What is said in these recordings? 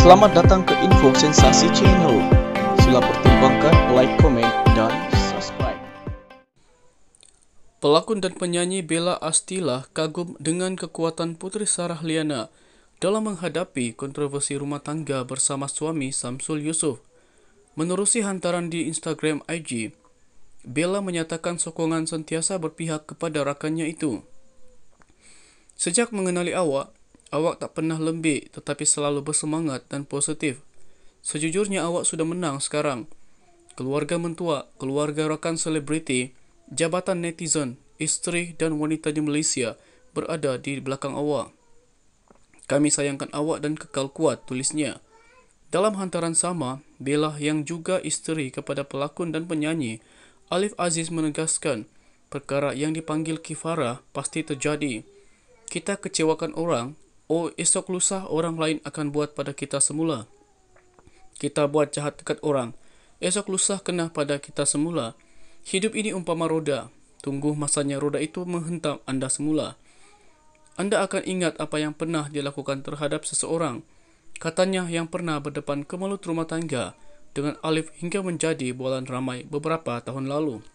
Selamat datang ke Info Sensasi Channel. Sila pertimbangkan like, comment, dan subscribe. Pelakon dan penyanyi Bella Astila kagum dengan kekuatan Putri Sarah Liana dalam menghadapi kontroversi rumah tangga bersama suami Samsul Yusuf. Menerusi hantaran di Instagram IG, Bella menyatakan sokongan sentiasa berpihak kepada rakannya itu. Sejak mengenali awak, awak tak pernah lembik tetapi selalu bersemangat dan positif. Sejujurnya awak sudah menang sekarang. Keluarga mentua, keluarga rakan selebriti, jabatan netizen, isteri dan wanita di Malaysia berada di belakang awak. Kami sayangkan awak dan kekal kuat tulisnya. Dalam hantaran sama, Bella yang juga isteri kepada pelakon dan penyanyi, Alif Aziz menegaskan perkara yang dipanggil kifarah pasti terjadi. Kita kecewakan orang, Oh, esok lusa orang lain akan buat pada kita semula. Kita buat jahat dekat orang. Esok lusa kena pada kita semula. Hidup ini umpama roda. Tunggu masanya roda itu menghentam anda semula. Anda akan ingat apa yang pernah dilakukan terhadap seseorang. Katanya yang pernah berdepan kemelut rumah tangga dengan alif hingga menjadi bualan ramai beberapa tahun lalu.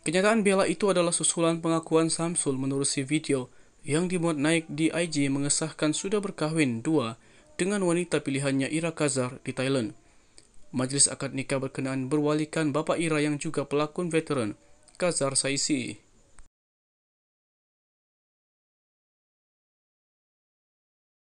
Kenyataan bela itu adalah susulan pengakuan Samsul menerusi video yang dimuat naik di IG mengesahkan sudah berkahwin dua dengan wanita pilihannya Ira Kazar di Thailand. Majlis akad nikah berkenaan berwalikan bapa Ira yang juga pelakon veteran Kazar Saisi.